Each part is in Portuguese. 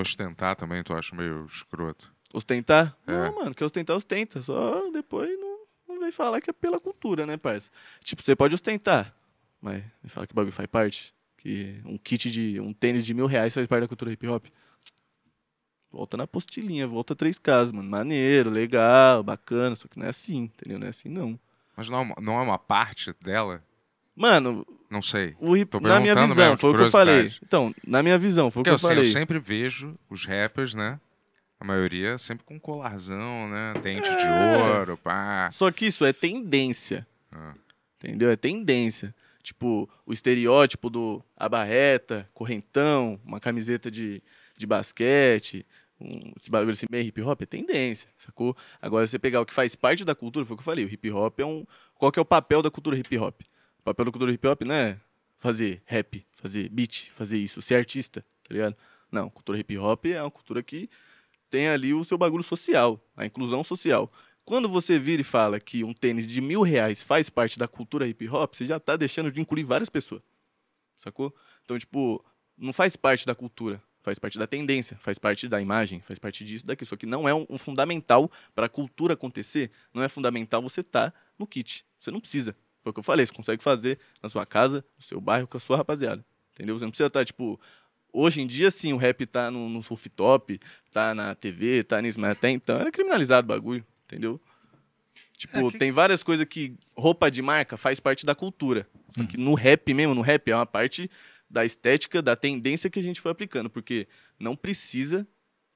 Ostentar também, tu acha meio escroto. Ostentar? É. Não, mano, que ostentar, ostenta. Só depois não, não vem falar que é pela cultura, né, parça? Tipo, você pode ostentar, mas me fala que o bagulho faz parte. Que um kit de. um tênis de mil reais faz parte da cultura hip hop. Volta na postilinha, volta três casas, mano. Maneiro, legal, bacana, só que não é assim, entendeu? Não é assim, não. Mas não, é não é uma parte dela? Mano, não sei. Hip, na minha visão, foi o que eu falei. Então, na minha visão, foi o que eu, assim, eu falei. eu sempre vejo os rappers, né? A maioria sempre com colarzão, né? Dente é. de ouro, pá. Só que isso é tendência. Ah. Entendeu? É tendência. Tipo, o estereótipo do a barreta, correntão, uma camiseta de, de basquete, um, esse bagulho assim, meio hip hop, é tendência, sacou? Agora, você pegar o que faz parte da cultura, foi o que eu falei, o hip hop é um... Qual que é o papel da cultura hip hop? O papel do cultura hip hop não é fazer rap, fazer beat, fazer isso, ser artista, tá ligado? Não, cultura hip hop é uma cultura que tem ali o seu bagulho social, a inclusão social. Quando você vira e fala que um tênis de mil reais faz parte da cultura hip hop, você já tá deixando de incluir várias pessoas. Sacou? Então, tipo, não faz parte da cultura, faz parte da tendência, faz parte da imagem, faz parte disso, daqui. Só que não é um, um fundamental para a cultura acontecer, não é fundamental você estar tá no kit. Você não precisa. Foi o que eu falei, você consegue fazer na sua casa, no seu bairro, com a sua rapaziada. Entendeu? Você não precisa estar, tá, tipo. Hoje em dia, sim, o rap tá no, no rooftop, tá na TV, tá nisso, mas até então era criminalizado o bagulho, entendeu? Tipo, é que... tem várias coisas que roupa de marca faz parte da cultura. Só hum. que no rap mesmo, no rap é uma parte da estética, da tendência que a gente foi aplicando, porque não precisa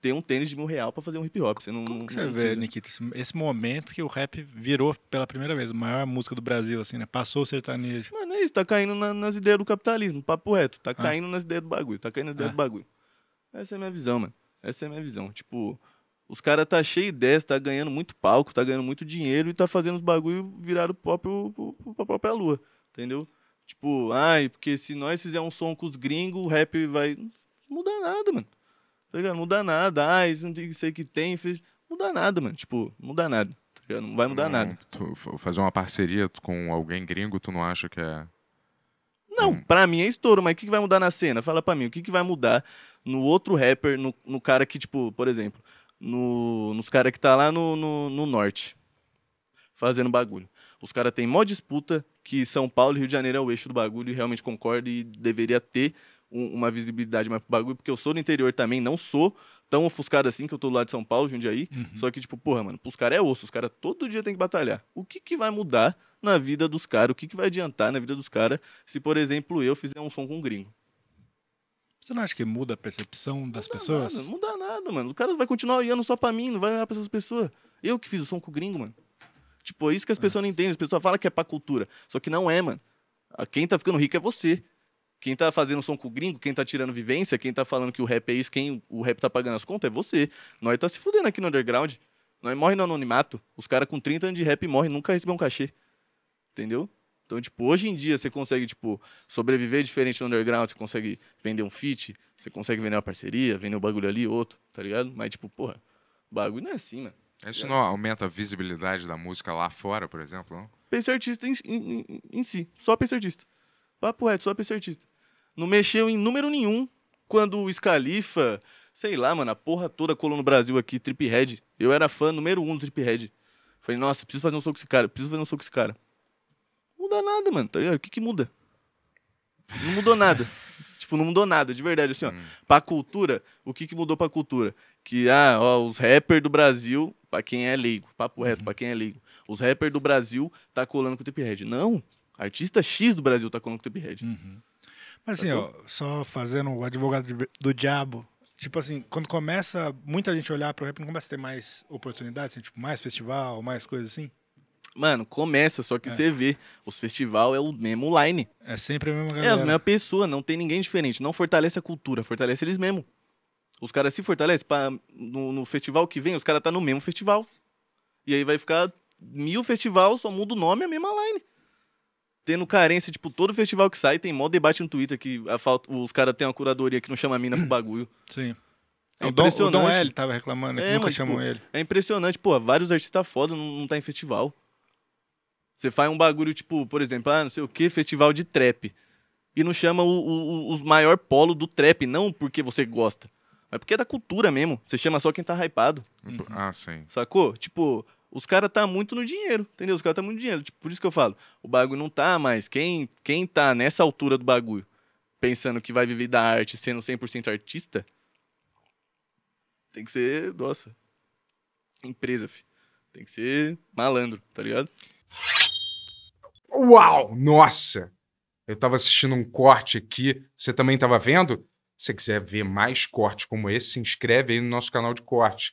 ter um tênis de mil real pra fazer um hip hop. Você não, Como que você não vê, precisa. Nikita, esse, esse, momento que o rap virou pela primeira vez, a maior música do Brasil, assim, né? Passou o sertanejo. Mano, é isso, tá caindo na, nas ideias do capitalismo, papo reto. Tá ah. caindo nas ideias do bagulho, tá caindo nas ideias ah. do bagulho. Essa é a minha visão, mano. Essa é a minha visão. Tipo, os caras tá cheio de ideias, tá ganhando muito palco, tá ganhando muito dinheiro e tá fazendo os bagulho virar o próprio, a própria lua, entendeu? Tipo, ai, porque se nós fizermos um som com os gringos, o rap vai. Não muda nada, mano. Tá ligado? Não dá nada. Ah, isso não tem que ser que tem. Fez... Não dá nada, mano. Tipo, não dá nada. Tá ligado? Não vai mudar não, hum, nada. fazer uma parceria com alguém gringo, tu não acha que é. Não, hum. pra mim é estouro, mas o que, que vai mudar na cena? Fala pra mim, o que, que vai mudar no outro rapper, no, no cara que, tipo, por exemplo, no, nos caras que tá lá no, no, no norte fazendo bagulho. Os caras têm mó disputa que São Paulo e Rio de Janeiro é o eixo do bagulho e realmente concordo e deveria ter um, uma visibilidade mais pro bagulho, porque eu sou do interior também, não sou tão ofuscado assim, que eu tô lá de São Paulo, Jundiaí. Uhum. Só que, tipo, porra, mano, pros caras é osso, os caras todo dia tem que batalhar. O que que vai mudar na vida dos caras? O que que vai adiantar na vida dos caras se, por exemplo, eu fizer um som com um gringo? Você não acha que muda a percepção das não pessoas? Nada, não muda nada, mano. O cara vai continuar olhando só pra mim, não vai olhar pra essas pessoas. Eu que fiz o som com o gringo, mano. Tipo, é isso que as é. pessoas não entendem. As pessoas falam que é pra cultura. Só que não é, mano. Quem tá ficando rico é você. Quem tá fazendo som com o gringo, quem tá tirando vivência, quem tá falando que o rap é isso, quem o rap tá pagando as contas é você. Nós tá se fudendo aqui no underground. Nós morre no anonimato. Os caras com 30 anos de rap morrem nunca recebem um cachê. Entendeu? Então, tipo, hoje em dia você consegue, tipo, sobreviver diferente no underground, você consegue vender um feat, você consegue vender uma parceria, vender um bagulho ali, outro, tá ligado? Mas, tipo, porra, o bagulho não é assim, mano. Isso não aumenta a visibilidade da música lá fora, por exemplo, não? Pense artista em, em, em si, só pense artista. Papo reto, só pra ser artista. Não mexeu em número nenhum quando o Scalifa, sei lá, mano, a porra toda colou no Brasil aqui, Trip Head. Eu era fã número um do Trip Head. Falei, nossa, preciso fazer um soco com esse cara, preciso fazer um soco com esse cara. Não muda nada, mano, tá ligado? O que que muda? Não mudou nada. tipo, não mudou nada, de verdade, assim, ó. Hum. Pra cultura, o que que mudou pra cultura? Que, ah, ó, os rappers do Brasil, pra quem é leigo, papo reto, hum. pra quem é leigo, os rappers do Brasil tá colando com o Trip Head. Não, Artista X do Brasil tá com o Trip uhum. Mas assim, ó, só fazendo o advogado do diabo, tipo assim, quando começa muita gente olhar pro rap, não começa a ter mais oportunidades, assim, tipo, mais festival, mais coisa assim? Mano, começa, só que é. você vê, os festival é o mesmo line. É sempre a mesma galera. É as mesma pessoa, não tem ninguém diferente. Não fortalece a cultura, fortalece eles mesmo. Os caras se fortalecem pra, no, no, festival que vem, os caras tá no mesmo festival. E aí vai ficar mil festival, só muda o nome, é a mesma line tendo carência, tipo, todo festival que sai tem mó debate no Twitter que falta, os caras têm uma curadoria que não chama a mina pro hum. bagulho. Sim. É o impressionante. Dom, o Dom L tava reclamando, é, que nunca mas, tipo, ele. É impressionante, pô, vários artistas foda não, não tá em festival. Você faz um bagulho, tipo, por exemplo, ah, não sei o que, festival de trap. E não chama o, o, os maior polo do trap, não porque você gosta. Mas porque é da cultura mesmo. Você chama só quem tá hypado. Uhum. Ah, sim. Sacou? Tipo, os caras tá muito no dinheiro, entendeu? Os caras tá muito no dinheiro. Tipo, por isso que eu falo, o bagulho não tá mais. Quem, quem tá nessa altura do bagulho, pensando que vai viver da arte sendo 100% artista, tem que ser, nossa, empresa, Tem que ser malandro, tá ligado? Uau! Nossa! Eu tava assistindo um corte aqui. Você também tava vendo? Se você quiser ver mais corte como esse, se inscreve aí no nosso canal de corte